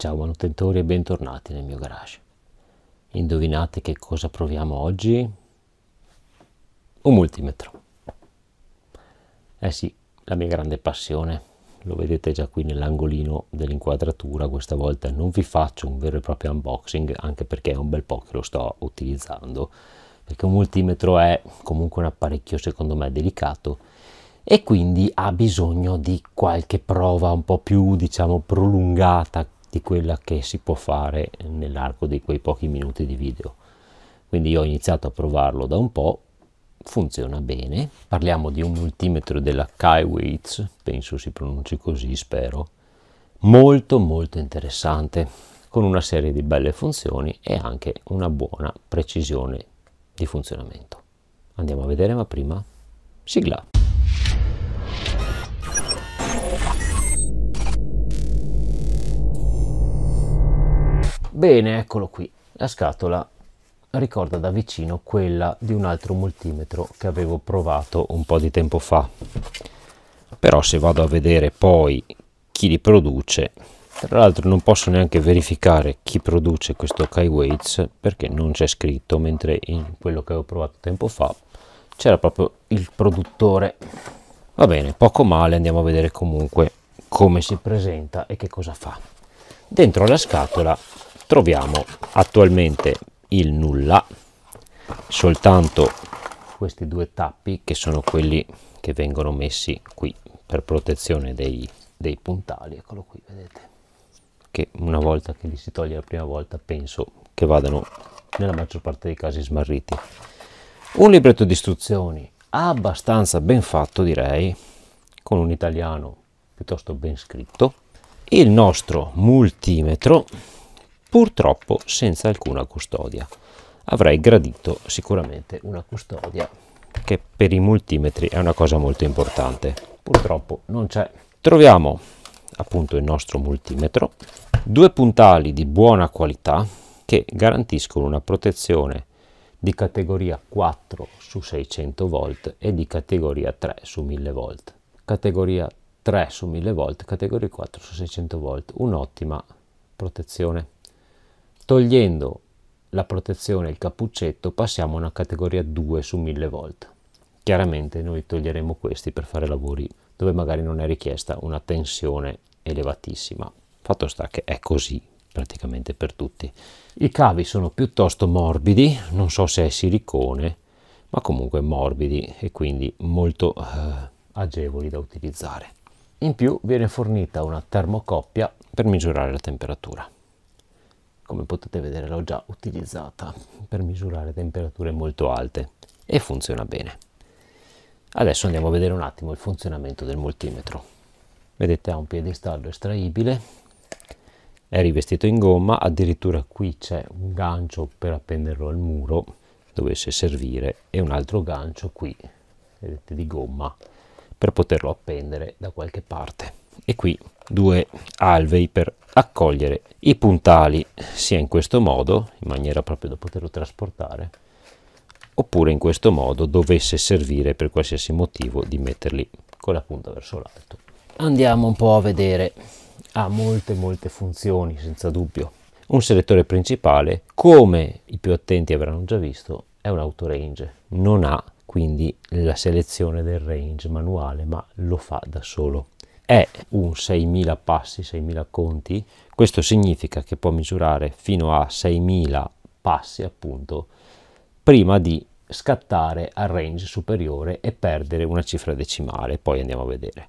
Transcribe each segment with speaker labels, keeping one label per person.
Speaker 1: Ciao manutentori e bentornati nel mio garage. Indovinate che cosa proviamo oggi? Un multimetro. Eh sì, la mia grande passione. Lo vedete già qui nell'angolino dell'inquadratura. Questa volta non vi faccio un vero e proprio unboxing, anche perché è un bel po' che lo sto utilizzando. Perché un multimetro è comunque un apparecchio secondo me delicato e quindi ha bisogno di qualche prova un po' più diciamo prolungata di quella che si può fare nell'arco di quei pochi minuti di video. Quindi io ho iniziato a provarlo da un po', funziona bene. Parliamo di un multimetro della Kaiwitz, penso si pronunci così, spero. Molto molto interessante, con una serie di belle funzioni e anche una buona precisione di funzionamento. Andiamo a vedere ma prima sigla. Bene, eccolo qui. La scatola ricorda da vicino quella di un altro multimetro che avevo provato un po' di tempo fa. Però se vado a vedere poi chi li produce, tra l'altro non posso neanche verificare chi produce questo Kai Weights perché non c'è scritto, mentre in quello che avevo provato tempo fa c'era proprio il produttore. Va bene, poco male, andiamo a vedere comunque come si presenta e che cosa fa. Dentro la scatola troviamo attualmente il nulla, soltanto questi due tappi che sono quelli che vengono messi qui per protezione dei, dei puntali, eccolo qui, vedete, che una volta che li si toglie la prima volta penso che vadano nella maggior parte dei casi smarriti. Un libretto di istruzioni abbastanza ben fatto direi, con un italiano piuttosto ben scritto, il nostro multimetro purtroppo senza alcuna custodia. Avrei gradito sicuramente una custodia che per i multimetri è una cosa molto importante. Purtroppo non c'è. Troviamo appunto il nostro multimetro, due puntali di buona qualità che garantiscono una protezione di categoria 4 su 600 volt e di categoria 3 su 1000 volt. Categoria 3 su 1000 volt, categoria 4 su 600 volt, un'ottima protezione. Togliendo la protezione il cappuccetto passiamo a una categoria 2 su 1000 volt. Chiaramente noi toglieremo questi per fare lavori dove magari non è richiesta una tensione elevatissima. Fatto sta che è così praticamente per tutti. I cavi sono piuttosto morbidi, non so se è silicone, ma comunque morbidi e quindi molto eh, agevoli da utilizzare. In più viene fornita una termocoppia per misurare la temperatura come potete vedere l'ho già utilizzata per misurare temperature molto alte e funziona bene adesso andiamo a vedere un attimo il funzionamento del multimetro vedete ha un piedistallo estraibile è rivestito in gomma addirittura qui c'è un gancio per appenderlo al muro dovesse servire e un altro gancio qui vedete di gomma per poterlo appendere da qualche parte e qui due alvei per accogliere i puntali sia in questo modo, in maniera proprio da poterlo trasportare, oppure in questo modo dovesse servire per qualsiasi motivo di metterli con la punta verso l'alto. Andiamo un po' a vedere, ha molte molte funzioni senza dubbio. Un selettore principale, come i più attenti avranno già visto, è un autorange, non ha quindi la selezione del range manuale ma lo fa da solo è un 6.000 passi, 6.000 conti, questo significa che può misurare fino a 6.000 passi appunto prima di scattare al range superiore e perdere una cifra decimale, poi andiamo a vedere.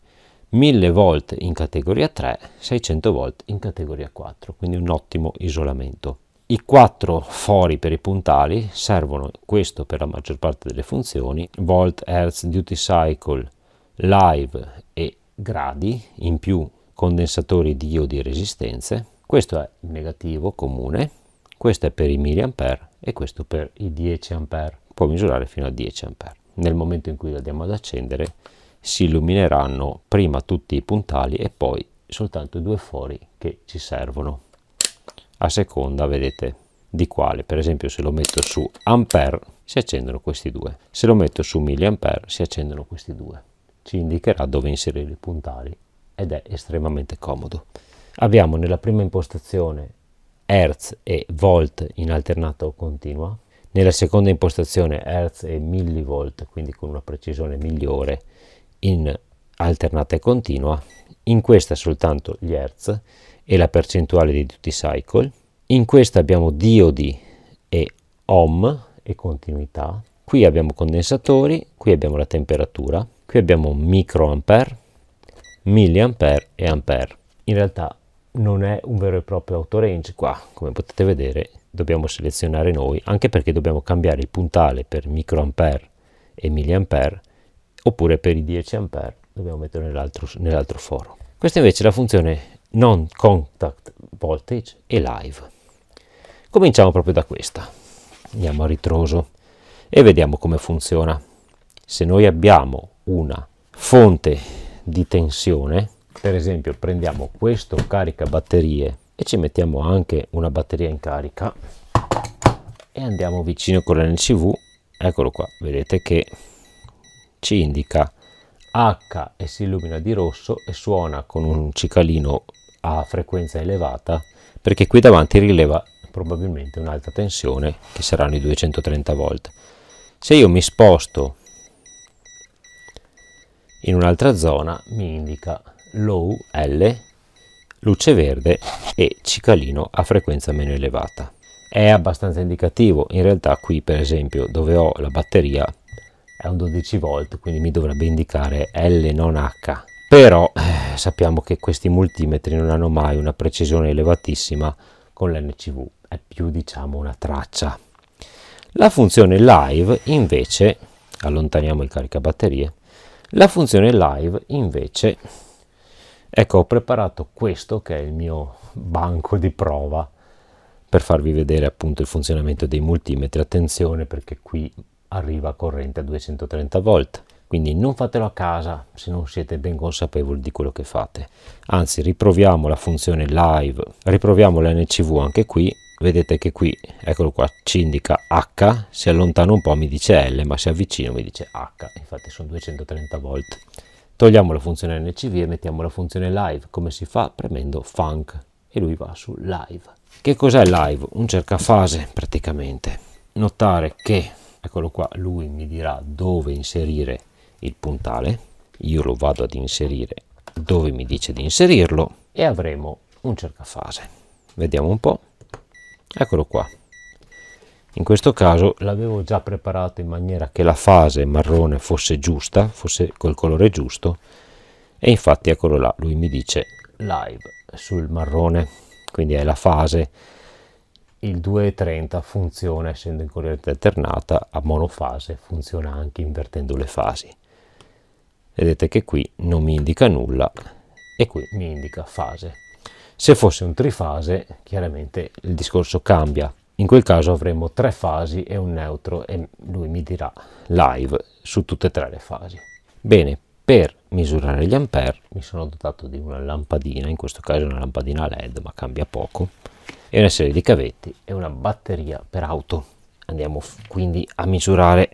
Speaker 1: 1000 volt in categoria 3, 600 volt in categoria 4, quindi un ottimo isolamento. I quattro fori per i puntali servono questo per la maggior parte delle funzioni, volt, hertz, duty cycle, live e gradi in più condensatori di iodi e resistenze, questo è il negativo comune, questo è per i mA e questo per i 10 A, può misurare fino a 10 A. Nel momento in cui lo andiamo ad accendere si illumineranno prima tutti i puntali e poi soltanto i due fori che ci servono, a seconda vedete di quale. Per esempio se lo metto su ampere si accendono questi due, se lo metto su milliampere si accendono questi due ci indicherà dove inserire i puntali ed è estremamente comodo. Abbiamo nella prima impostazione Hertz e Volt in alternata continua, nella seconda impostazione Hertz e millivolt, quindi con una precisione migliore in alternata e continua, in questa soltanto gli Hertz e la percentuale di tutti i cycle, in questa abbiamo diodi e ohm e continuità, qui abbiamo condensatori, qui abbiamo la temperatura, Qui abbiamo microampere, milliampere e ampere. In realtà non è un vero e proprio autorange qua, come potete vedere dobbiamo selezionare noi, anche perché dobbiamo cambiare il puntale per microampere e milliampere, oppure per i 10 ampere dobbiamo metterlo nell'altro nell foro. Questa invece è la funzione non contact voltage e live. Cominciamo proprio da questa. Andiamo a ritroso e vediamo come funziona. Se noi abbiamo una fonte di tensione, per esempio prendiamo questo caricabatterie e ci mettiamo anche una batteria in carica e andiamo vicino con l'NCV, eccolo qua, vedete che ci indica H e si illumina di rosso e suona con un cicalino a frequenza elevata perché qui davanti rileva probabilmente un'alta tensione che saranno i 230 volt. Se io mi sposto in un'altra zona mi indica low L, luce verde e cicalino a frequenza meno elevata. È abbastanza indicativo, in realtà qui per esempio dove ho la batteria è un 12 volt, quindi mi dovrebbe indicare L non H. Però eh, sappiamo che questi multimetri non hanno mai una precisione elevatissima con l'NCV, è più diciamo una traccia. La funzione live invece, allontaniamo il caricabatterie, la funzione live invece, ecco ho preparato questo che è il mio banco di prova per farvi vedere appunto il funzionamento dei multimetri, attenzione perché qui arriva corrente a 230 volt, quindi non fatelo a casa se non siete ben consapevoli di quello che fate, anzi riproviamo la funzione live, riproviamo l'NCV anche qui vedete che qui eccolo qua ci indica H si allontana un po' mi dice L ma se avvicino mi dice H infatti sono 230 volt togliamo la funzione NCV e mettiamo la funzione live come si fa premendo funk e lui va su live che cos'è live? un cercafase praticamente notare che eccolo qua lui mi dirà dove inserire il puntale io lo vado ad inserire dove mi dice di inserirlo e avremo un cercafase vediamo un po' eccolo qua in questo caso l'avevo già preparato in maniera che la fase marrone fosse giusta fosse col colore giusto e infatti eccolo là lui mi dice live sul marrone quindi è la fase il 230 funziona essendo in corrente alternata a monofase funziona anche invertendo le fasi vedete che qui non mi indica nulla e qui mi indica fase se fosse un trifase, chiaramente il discorso cambia. In quel caso avremmo tre fasi e un neutro e lui mi dirà live su tutte e tre le fasi. Bene, per misurare gli ampere mi sono dotato di una lampadina, in questo caso una lampadina LED ma cambia poco, e una serie di cavetti e una batteria per auto. Andiamo quindi a misurare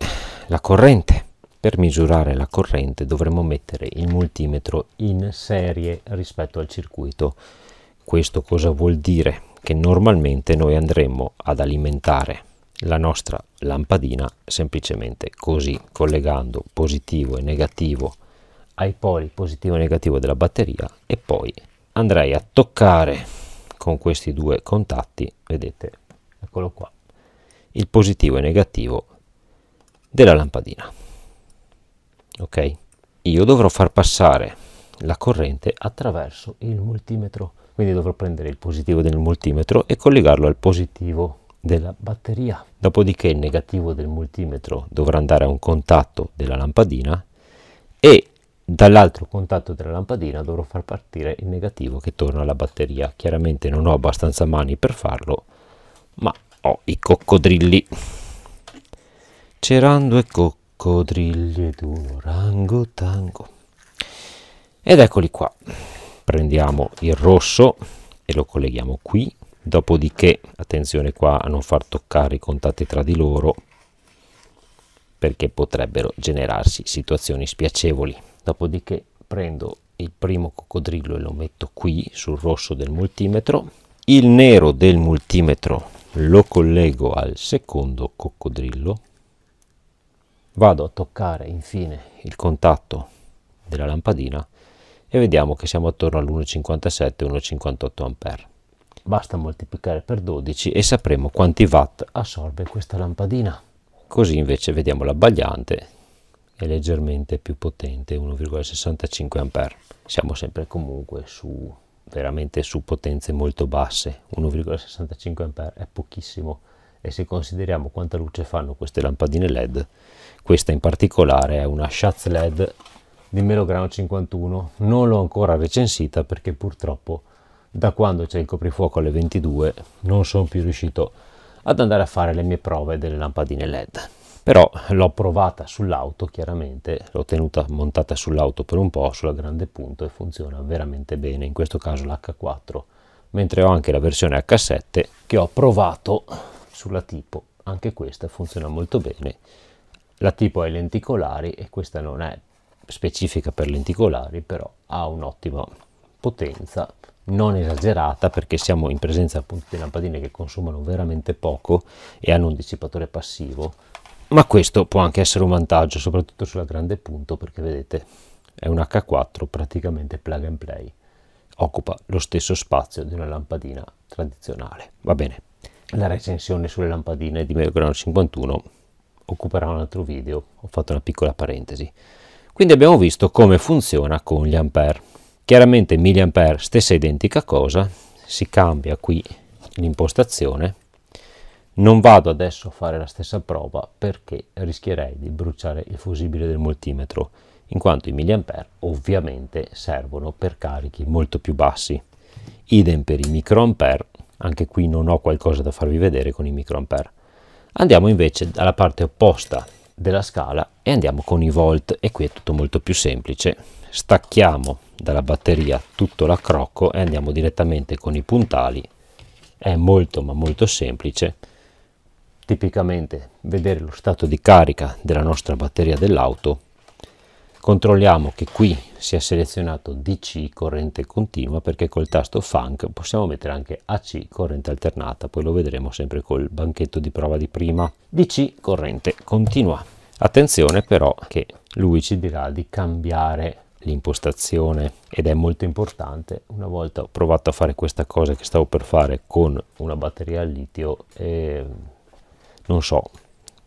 Speaker 1: la corrente. Per misurare la corrente dovremmo mettere il multimetro in serie rispetto al circuito questo cosa vuol dire? Che normalmente noi andremo ad alimentare la nostra lampadina semplicemente così, collegando positivo e negativo ai poli positivo e negativo della batteria e poi andrei a toccare con questi due contatti, vedete, eccolo qua, il positivo e negativo della lampadina. Ok? Io dovrò far passare la corrente attraverso il multimetro quindi dovrò prendere il positivo del multimetro e collegarlo al positivo della batteria. Dopodiché il negativo del multimetro dovrà andare a un contatto della lampadina e dall'altro contatto della lampadina dovrò far partire il negativo che torna alla batteria. Chiaramente non ho abbastanza mani per farlo, ma ho i coccodrilli. C'erano due coccodrilli ed un orangotango. Ed eccoli qua prendiamo il rosso e lo colleghiamo qui dopodiché attenzione qua a non far toccare i contatti tra di loro perché potrebbero generarsi situazioni spiacevoli dopodiché prendo il primo coccodrillo e lo metto qui sul rosso del multimetro il nero del multimetro lo collego al secondo coccodrillo vado a toccare infine il contatto della lampadina e vediamo che siamo attorno all'1,57-1,58 A. Basta moltiplicare per 12 e sapremo quanti watt assorbe questa lampadina. Così invece vediamo l'abbagliante, è leggermente più potente 1,65 A. Siamo sempre comunque su veramente su potenze molto basse 1,65 A è pochissimo e se consideriamo quanta luce fanno queste lampadine LED questa in particolare è una Schatz LED di Melograno 51 non l'ho ancora recensita perché purtroppo da quando c'è il coprifuoco alle 22 non sono più riuscito ad andare a fare le mie prove delle lampadine led però l'ho provata sull'auto chiaramente l'ho tenuta montata sull'auto per un po' sulla grande punto e funziona veramente bene in questo caso l'H4 mentre ho anche la versione H7 che ho provato sulla tipo anche questa funziona molto bene la tipo è lenticolari e questa non è specifica per lenticolari, però ha un'ottima potenza, non esagerata perché siamo in presenza appunto di lampadine che consumano veramente poco e hanno un dissipatore passivo, ma questo può anche essere un vantaggio, soprattutto sulla grande punto, perché vedete è un H4 praticamente plug and play, occupa lo stesso spazio di una lampadina tradizionale. Va bene, la recensione sulle lampadine di Melgrano 51 occuperà un altro video, ho fatto una piccola parentesi. Quindi abbiamo visto come funziona con gli ampere. Chiaramente milliampere stessa identica cosa, si cambia qui l'impostazione. Non vado adesso a fare la stessa prova perché rischierei di bruciare il fusibile del multimetro, in quanto i milliampere ovviamente servono per carichi molto più bassi. Idem per i microampere, anche qui non ho qualcosa da farvi vedere con i microampere. Andiamo invece alla parte opposta della scala e andiamo con i volt e qui è tutto molto più semplice stacchiamo dalla batteria tutto l'accrocco e andiamo direttamente con i puntali è molto ma molto semplice tipicamente vedere lo stato di carica della nostra batteria dell'auto Controlliamo che qui sia selezionato DC corrente continua perché col tasto FUNC possiamo mettere anche AC corrente alternata, poi lo vedremo sempre col banchetto di prova di prima. DC corrente continua. Attenzione però che lui ci dirà di cambiare l'impostazione ed è molto importante una volta ho provato a fare questa cosa che stavo per fare con una batteria al litio e non so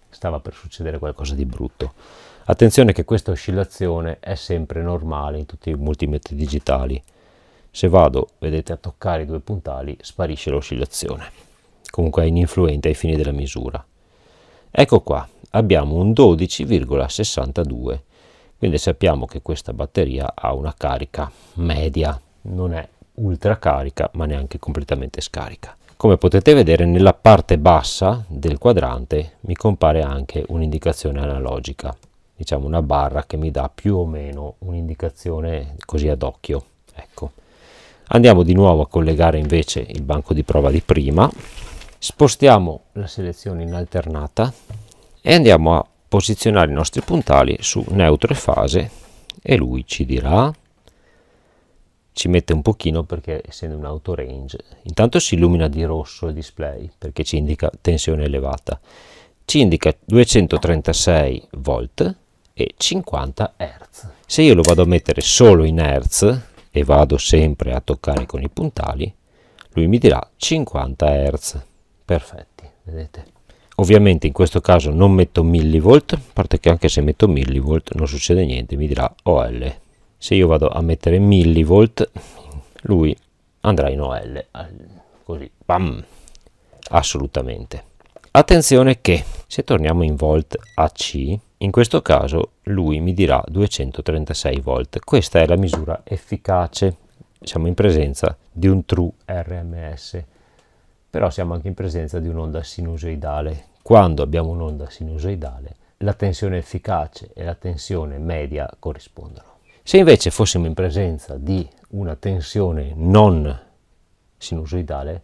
Speaker 1: stava per succedere qualcosa di brutto Attenzione che questa oscillazione è sempre normale in tutti i multimetri digitali. Se vado, vedete, a toccare i due puntali sparisce l'oscillazione. Comunque è ininfluente ai fini della misura. Ecco qua, abbiamo un 12,62. Quindi sappiamo che questa batteria ha una carica media, non è ultra carica ma neanche completamente scarica. Come potete vedere nella parte bassa del quadrante mi compare anche un'indicazione analogica diciamo una barra che mi dà più o meno un'indicazione così ad occhio ecco andiamo di nuovo a collegare invece il banco di prova di prima spostiamo la selezione in alternata e andiamo a posizionare i nostri puntali su neutro e fase e lui ci dirà ci mette un pochino perché essendo un auto range intanto si illumina di rosso il display perché ci indica tensione elevata ci indica 236 volt e 50 Hz. Se io lo vado a mettere solo in Hz e vado sempre a toccare con i puntali, lui mi dirà 50 Hz. Perfetti, vedete? Ovviamente in questo caso non metto millivolt, a parte che anche se metto millivolt non succede niente, mi dirà OL. Se io vado a mettere millivolt, lui andrà in OL, così, bam, assolutamente. Attenzione che se torniamo in volt AC, in questo caso lui mi dirà 236 volt. Questa è la misura efficace. Siamo in presenza di un true RMS, però siamo anche in presenza di un'onda sinusoidale. Quando abbiamo un'onda sinusoidale, la tensione efficace e la tensione media corrispondono. Se invece fossimo in presenza di una tensione non sinusoidale,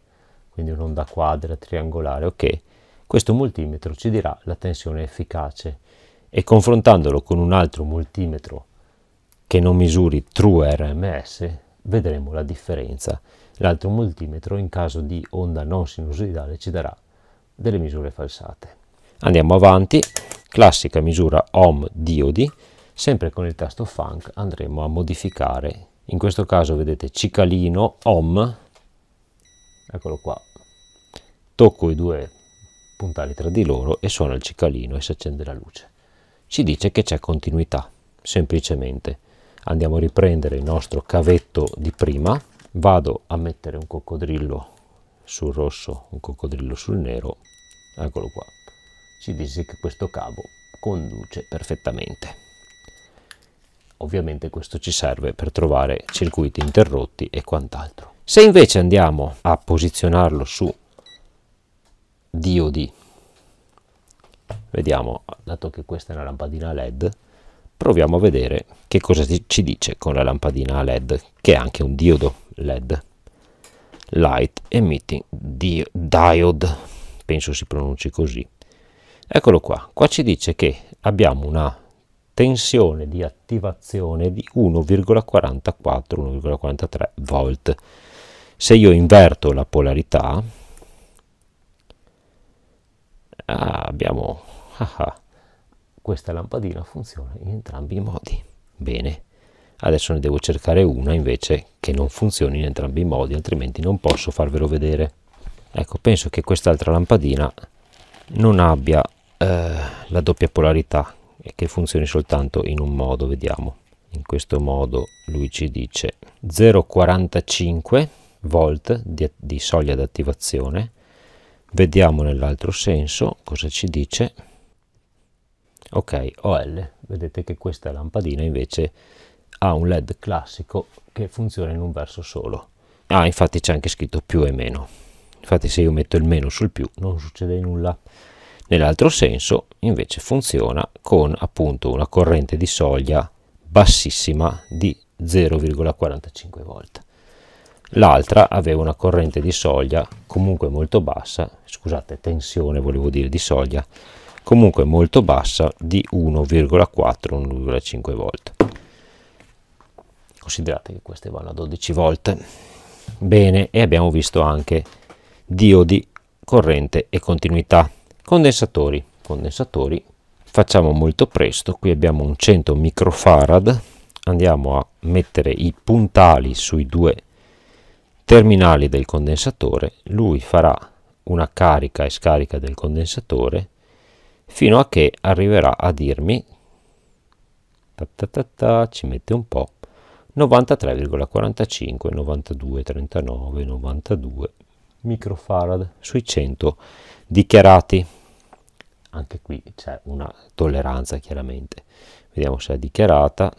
Speaker 1: quindi un'onda quadra triangolare, ok, questo multimetro ci dirà la tensione efficace e confrontandolo con un altro multimetro che non misuri True RMS vedremo la differenza. L'altro multimetro in caso di onda non sinusoidale ci darà delle misure falsate. Andiamo avanti, classica misura ohm diodi, sempre con il tasto funk andremo a modificare, in questo caso vedete cicalino ohm, eccolo qua, tocco i due puntali tra di loro e suona il cicalino e si accende la luce. Ci dice che c'è continuità, semplicemente. Andiamo a riprendere il nostro cavetto di prima, vado a mettere un coccodrillo sul rosso, un coccodrillo sul nero, eccolo qua. Ci dice che questo cavo conduce perfettamente. Ovviamente questo ci serve per trovare circuiti interrotti e quant'altro. Se invece andiamo a posizionarlo su diodi. Vediamo, dato che questa è una lampadina LED, proviamo a vedere che cosa ci dice con la lampadina LED, che è anche un diodo LED. Light Emitting di Diode, penso si pronunci così. Eccolo qua, qua ci dice che abbiamo una tensione di attivazione di 1,44-1,43 volt. Se io inverto la polarità, ah, abbiamo ah, ah, questa lampadina funziona in entrambi i modi bene adesso ne devo cercare una invece che non funzioni in entrambi i modi altrimenti non posso farvelo vedere ecco penso che quest'altra lampadina non abbia eh, la doppia polarità e che funzioni soltanto in un modo vediamo in questo modo lui ci dice 0,45 volt di, di, soglia d'attivazione Vediamo nell'altro senso cosa ci dice. Ok, OL, vedete che questa lampadina invece ha un LED classico che funziona in un verso solo. Ah, infatti c'è anche scritto più e meno. Infatti se io metto il meno sul più non succede nulla. Nell'altro senso invece funziona con appunto una corrente di soglia bassissima di 0,45 volt l'altra aveva una corrente di soglia comunque molto bassa, scusate, tensione volevo dire di soglia, comunque molto bassa di 1,4-1,5 volt. Considerate che queste vanno a 12 volt. Bene, e abbiamo visto anche diodi, corrente e continuità. Condensatori, condensatori, facciamo molto presto, qui abbiamo un 100 microfarad, andiamo a mettere i puntali sui due terminali del condensatore, lui farà una carica e scarica del condensatore fino a che arriverà a dirmi, ta ta ta ci mette un po', 93,45, 92, 39, 92 microfarad sui 100 dichiarati. Anche qui c'è una tolleranza chiaramente. Vediamo se è dichiarata.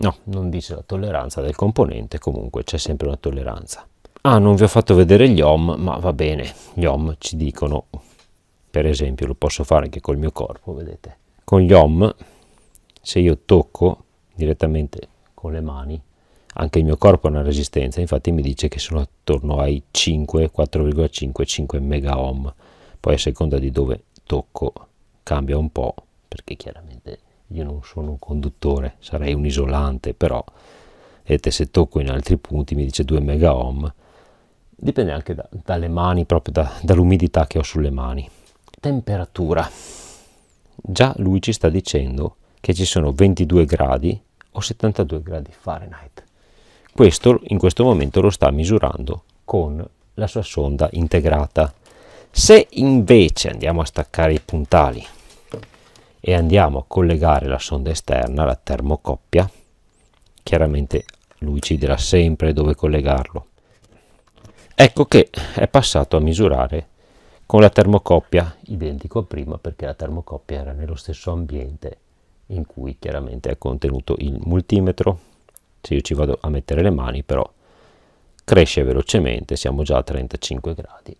Speaker 1: No, non dice la tolleranza del componente, comunque c'è sempre una tolleranza. Ah, non vi ho fatto vedere gli ohm, ma va bene, gli ohm ci dicono, per esempio, lo posso fare anche col mio corpo, vedete? Con gli ohm, se io tocco direttamente con le mani, anche il mio corpo ha una resistenza, infatti mi dice che sono attorno ai 5, 4,5, 5 ohm. Poi a seconda di dove tocco cambia un po', perché chiaramente io non sono un conduttore, sarei un isolante, però vedete, se tocco in altri punti mi dice 2 mega ohm, dipende anche da, dalle mani, proprio da, dall'umidità che ho sulle mani. Temperatura. Già lui ci sta dicendo che ci sono 22 gradi o 72 gradi Fahrenheit. Questo in questo momento lo sta misurando con la sua sonda integrata. Se invece andiamo a staccare i puntali e andiamo a collegare la sonda esterna, la termocoppia, chiaramente lui ci dirà sempre dove collegarlo. Ecco che è passato a misurare con la termocoppia, identico a prima perché la termocoppia era nello stesso ambiente in cui chiaramente è contenuto il multimetro. Se io ci vado a mettere le mani però cresce velocemente, siamo già a 35 gradi,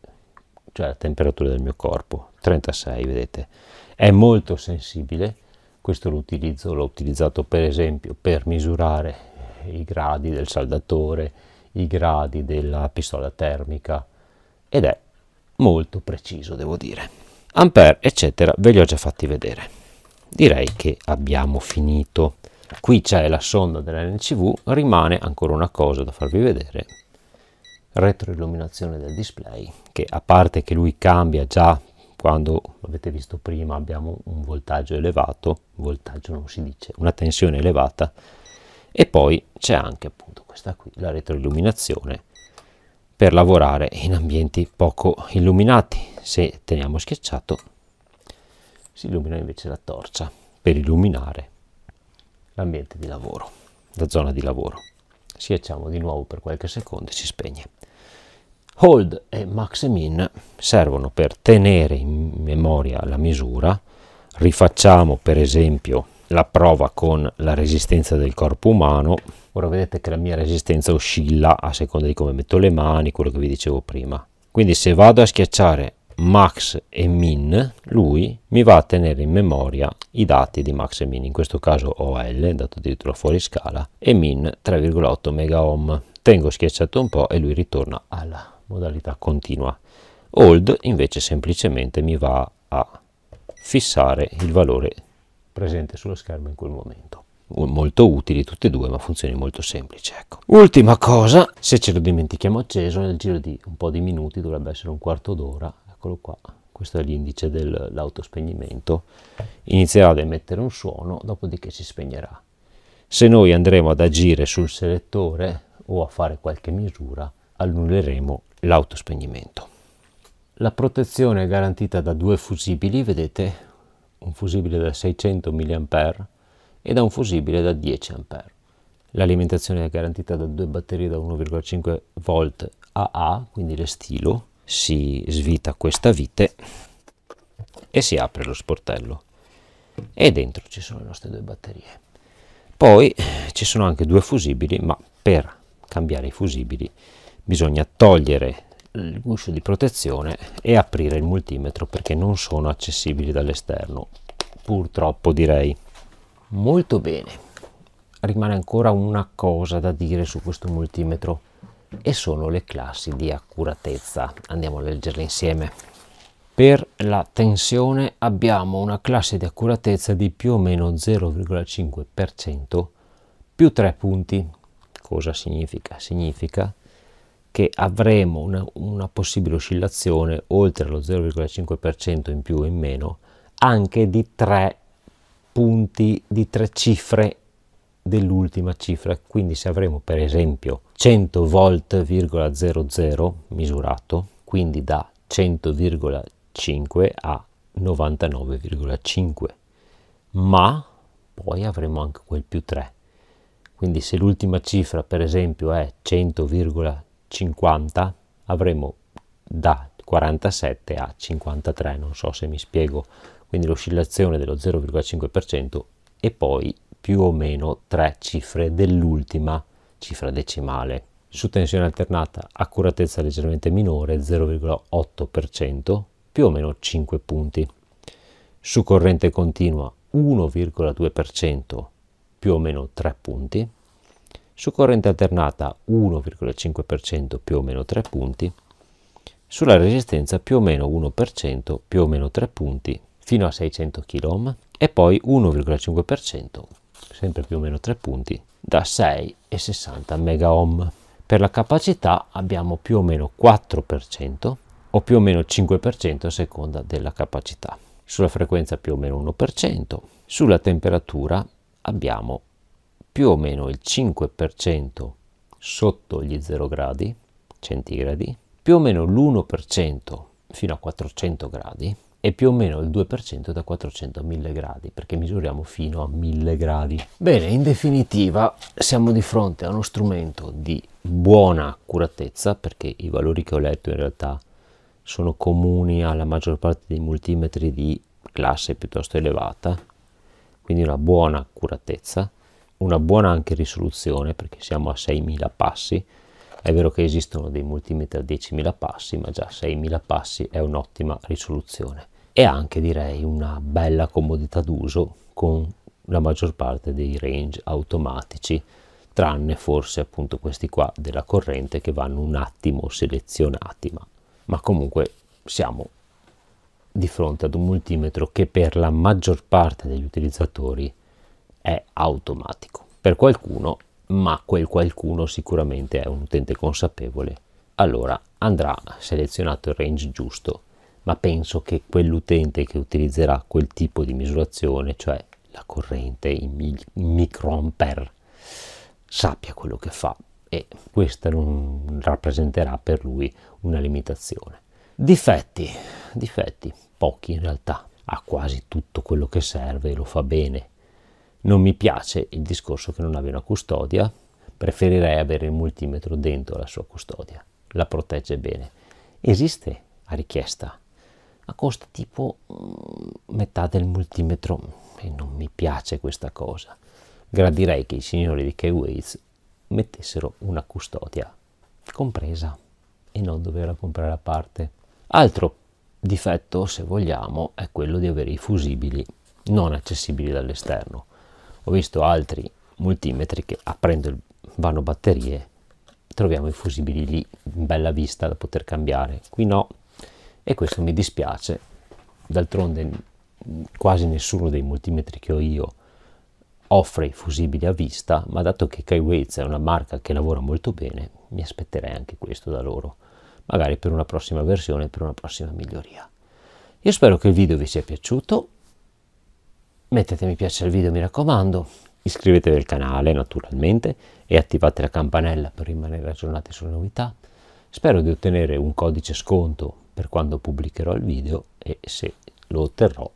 Speaker 1: cioè la temperatura del mio corpo, 36 vedete. È molto sensibile, questo l'ho utilizzato per esempio per misurare i gradi del saldatore, i gradi della pistola termica ed è molto preciso devo dire. Ampere eccetera ve li ho già fatti vedere. Direi che abbiamo finito. Qui c'è la sonda dell'NCV, rimane ancora una cosa da farvi vedere, retroilluminazione del display che a parte che lui cambia già quando avete visto prima abbiamo un voltaggio elevato, voltaggio non si dice, una tensione elevata e poi c'è anche appunto questa qui, la retroilluminazione per lavorare in ambienti poco illuminati. Se teniamo schiacciato si illumina invece la torcia per illuminare l'ambiente di lavoro, la zona di lavoro. Schiacciamo di nuovo per qualche secondo e si spegne. Hold e maximin servono per tenere in memoria la misura. Rifacciamo per esempio la prova con la resistenza del corpo umano. Ora vedete che la mia resistenza oscilla a seconda di come metto le mani, quello che vi dicevo prima. Quindi se vado a schiacciare max e min, lui mi va a tenere in memoria i dati di max e min, in questo caso OL, dato addirittura fuori scala, e min 3,8 megaohm. Tengo schiacciato un po' e lui ritorna alla modalità continua. Hold invece semplicemente mi va a fissare il valore presente sullo schermo in quel momento molto utili tutte e due ma funzioni molto semplici ecco. ultima cosa se ce lo dimentichiamo acceso nel giro di un po' di minuti dovrebbe essere un quarto d'ora eccolo qua questo è l'indice dell'autospegnimento inizierà ad emettere un suono dopodiché si spegnerà se noi andremo ad agire sul selettore o a fare qualche misura annulleremo l'autospegnimento. La protezione è garantita da due fusibili, vedete, un fusibile da 600 mAh e da un fusibile da 10 A. L'alimentazione è garantita da due batterie da 1,5 V AA, quindi l'estilo, si svita questa vite e si apre lo sportello e dentro ci sono le nostre due batterie. Poi eh, ci sono anche due fusibili, ma per cambiare i fusibili bisogna togliere il guscio di protezione e aprire il multimetro perché non sono accessibili dall'esterno purtroppo direi molto bene rimane ancora una cosa da dire su questo multimetro e sono le classi di accuratezza andiamo a leggerle insieme per la tensione abbiamo una classe di accuratezza di più o meno 0,5% più 3 punti cosa significa? significa che avremo una, una possibile oscillazione oltre lo 0,5% in più o in meno anche di tre punti, di tre cifre dell'ultima cifra. Quindi se avremo per esempio 100 volt,00 misurato, quindi da 100,5 a 99,5, ma poi avremo anche quel più 3. Quindi se l'ultima cifra per esempio è 100,5, 50 avremo da 47 a 53, non so se mi spiego, quindi l'oscillazione dello 0,5% e poi più o meno tre cifre dell'ultima cifra decimale. Su tensione alternata accuratezza leggermente minore 0,8%, più o meno 5 punti. Su corrente continua 1,2%, più o meno 3 punti su corrente alternata 1,5% più o meno 3 punti, sulla resistenza più o meno 1% più o meno 3 punti fino a 600 kΩ e poi 1,5% sempre più o meno 3 punti da 6,60 MΩ. Per la capacità abbiamo più o meno 4% o più o meno 5% a seconda della capacità. Sulla frequenza più o meno 1%, sulla temperatura abbiamo più o meno il 5% sotto gli 0 gradi centigradi, più o meno l'1% fino a 400 gradi e più o meno il 2% da 400 a 1000 gradi, perché misuriamo fino a 1000 gradi. Bene, in definitiva siamo di fronte a uno strumento di buona accuratezza, perché i valori che ho letto in realtà sono comuni alla maggior parte dei multimetri di classe piuttosto elevata, quindi una buona accuratezza, una buona anche risoluzione perché siamo a 6.000 passi. È vero che esistono dei multimeter a 10.000 passi, ma già 6.000 passi è un'ottima risoluzione. E anche direi una bella comodità d'uso con la maggior parte dei range automatici, tranne forse appunto questi qua della corrente che vanno un attimo selezionati, ma, ma comunque siamo di fronte ad un multimetro che per la maggior parte degli utilizzatori è automatico per qualcuno, ma quel qualcuno sicuramente è un utente consapevole, allora andrà selezionato il range giusto, ma penso che quell'utente che utilizzerà quel tipo di misurazione, cioè la corrente in microampere, sappia quello che fa e questa non rappresenterà per lui una limitazione. Difetti, difetti, pochi in realtà, ha quasi tutto quello che serve e lo fa bene non mi piace il discorso che non abbia una custodia, preferirei avere il multimetro dentro la sua custodia, la protegge bene. Esiste a richiesta, ma costa tipo mm, metà del multimetro e non mi piace questa cosa. Gradirei che i signori di k waits mettessero una custodia compresa e non doverla comprare a parte. Altro difetto, se vogliamo, è quello di avere i fusibili non accessibili dall'esterno. Ho visto altri multimetri che aprendo il vano batterie troviamo i fusibili lì in bella vista da poter cambiare. Qui no e questo mi dispiace. D'altronde quasi nessuno dei multimetri che ho io offre i fusibili a vista, ma dato che Kaiweiz è una marca che lavora molto bene, mi aspetterei anche questo da loro, magari per una prossima versione, per una prossima miglioria. Io spero che il video vi sia piaciuto, mettete mi piace al video mi raccomando, iscrivetevi al canale naturalmente e attivate la campanella per rimanere aggiornati sulle novità. Spero di ottenere un codice sconto per quando pubblicherò il video e se lo otterrò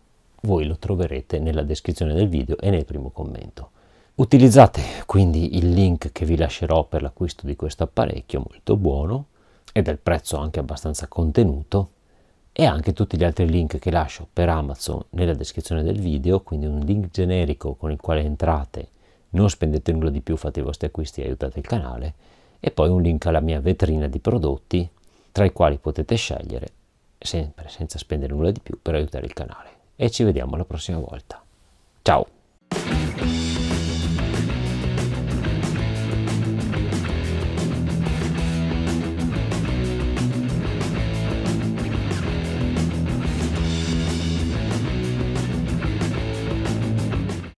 Speaker 1: voi lo troverete nella descrizione del video e nel primo commento. Utilizzate quindi il link che vi lascerò per l'acquisto di questo apparecchio molto buono e del prezzo anche abbastanza contenuto e anche tutti gli altri link che lascio per Amazon nella descrizione del video, quindi un link generico con il quale entrate, non spendete nulla di più, fate i vostri acquisti e aiutate il canale, e poi un link alla mia vetrina di prodotti tra i quali potete scegliere, sempre senza spendere nulla di più, per aiutare il canale. E ci vediamo la prossima volta. Ciao!